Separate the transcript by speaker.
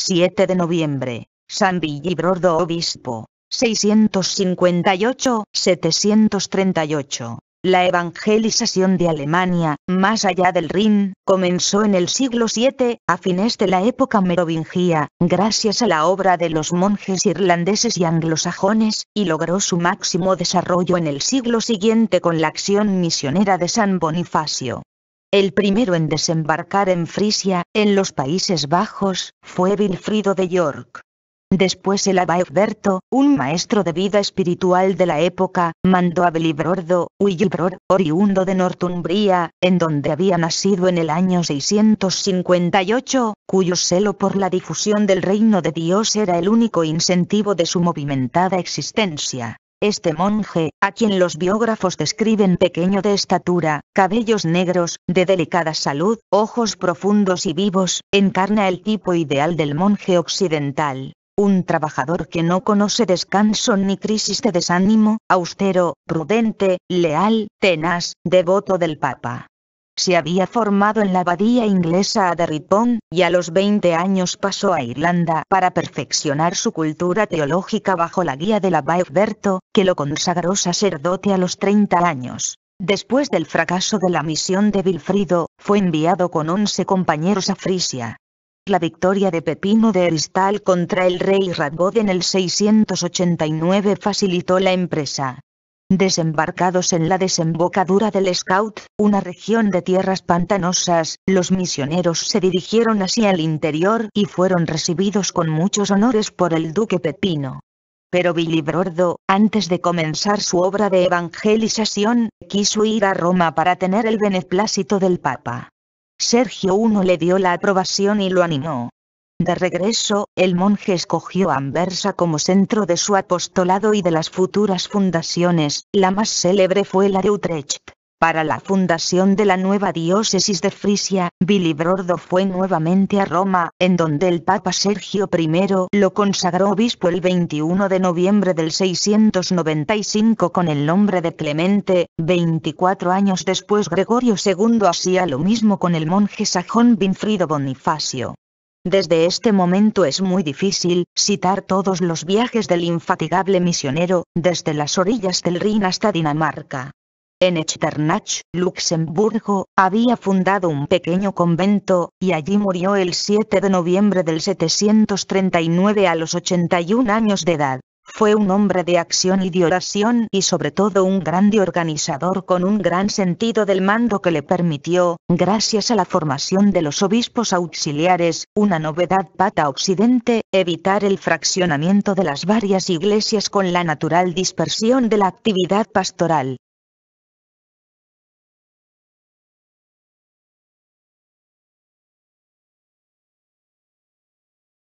Speaker 1: 7 de noviembre, San Villibrodo Obispo, 658-738. La evangelización de Alemania, más allá del Rin, comenzó en el siglo VII, a fines de la época merovingia, gracias a la obra de los monjes irlandeses y anglosajones, y logró su máximo desarrollo en el siglo siguiente con la acción misionera de San Bonifacio. El primero en desembarcar en Frisia, en los Países Bajos, fue Wilfrido de York. Después el abad un maestro de vida espiritual de la época, mandó a Belibrordo, Willibrord, oriundo de Northumbria, en donde había nacido en el año 658, cuyo celo por la difusión del reino de Dios era el único incentivo de su movimentada existencia. Este monje, a quien los biógrafos describen pequeño de estatura, cabellos negros, de delicada salud, ojos profundos y vivos, encarna el tipo ideal del monje occidental. Un trabajador que no conoce descanso ni crisis de desánimo, austero, prudente, leal, tenaz, devoto del Papa. Se había formado en la abadía inglesa de Ripon, y a los 20 años pasó a Irlanda para perfeccionar su cultura teológica bajo la guía del abad Berto, que lo consagró sacerdote a los 30 años. Después del fracaso de la misión de Wilfrido, fue enviado con 11 compañeros a Frisia. La victoria de Pepino de Aristal contra el rey Radbod en el 689 facilitó la empresa. Desembarcados en la desembocadura del Scout, una región de tierras pantanosas, los misioneros se dirigieron hacia el interior y fueron recibidos con muchos honores por el duque Pepino. Pero Villibordo, antes de comenzar su obra de evangelización, quiso ir a Roma para tener el beneplácito del Papa. Sergio I le dio la aprobación y lo animó, de regreso, el monje escogió Anversa como centro de su apostolado y de las futuras fundaciones, la más célebre fue la de Utrecht. Para la fundación de la nueva diócesis de Frisia, Bilibordo fue nuevamente a Roma, en donde el Papa Sergio I lo consagró obispo el 21 de noviembre del 695 con el nombre de Clemente, 24 años después Gregorio II hacía lo mismo con el monje sajón Winfrido Bonifacio. Desde este momento es muy difícil citar todos los viajes del infatigable misionero, desde las orillas del Rin hasta Dinamarca. En Echternach, Luxemburgo, había fundado un pequeño convento, y allí murió el 7 de noviembre del 739 a los 81 años de edad. Fue un hombre de acción y de oración y sobre todo un grande organizador con un gran sentido del mando que le permitió, gracias a la formación de los obispos auxiliares, una novedad pata occidente, evitar el fraccionamiento de las varias iglesias con la natural dispersión de la actividad pastoral.